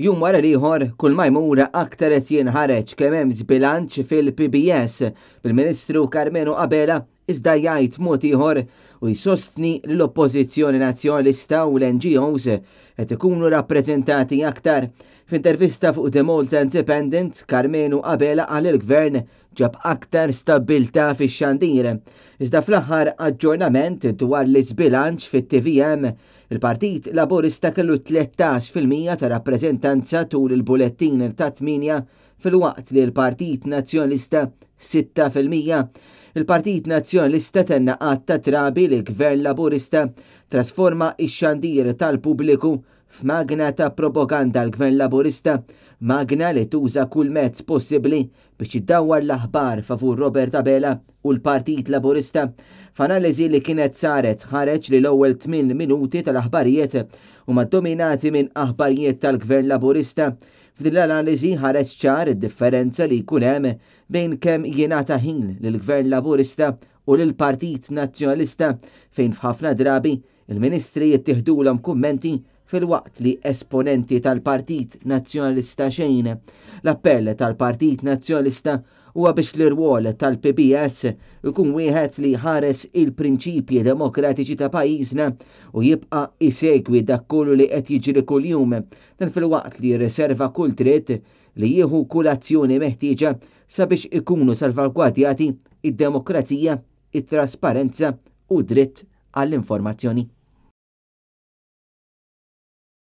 Jum wara liħor, kull ma jmura aktar qed jinħareġ kemm hemm fil-PBS fil ministru Carmenu Abela iżda jgħid mod ieħor u jsostni l-Oppożizzjoni nazjonalista u l-NGOs et ikunu rappresentati aktar F'intervista fuq The Malta Independent, Carmenu qabela għal il-gvern ġab aktar stabilta fi xandir. Iżda fl-aħħar aġġornament dwar l-izbilanċ fit-TVM Il-Partit Laburista kellu 13% ta' rappreżentanza tul il-bulettin ta' 8 fil-waqt li l-Partit Nazzjonista 6%. Il-Partit Nazjonalista tenna għad trabi li gvern Laburista trasforma ix-xandir tal-pubbliku f'magna ta' propaganda l-gvern laburista, magna li tuża kull mezz possibbli biex iddawwar l-aħbar favur Robert Abela u l-Partit Laburista f'analiżi li kienet saret ħareġ li l-ewwel 8 minuti tal-aħbarijiet u dominati minn aħbarijiet tal-Gvern Laburista f'din l-analiżi ħareġ ċar id-differenza li jkun hemm bejn kemm jingħata ħin lill-Gvern Laburista u lill-Partit Nazzjonalista fejn f'ħafna drabi il-Ministri jittieħdulhom kummenti fil-waqt li esponenti tal-Partit Nazzjonalista xejn. L-appell tal-Partit Nazzjonalista huwa biex l-irwol tal-PBS ikun wieħed li ħares il-prinċipji demokratiċi ta' pajjiżna u jibqa' isegwi dak kollu li qed jiġri kuljum dan fil-waqt li jirriserva kull trid li jieħu kull azzjoni meħtieġa sabiex ikunu salvagwardjati id-demokrazija, it-trasparenza u dritt għall-informazzjoni.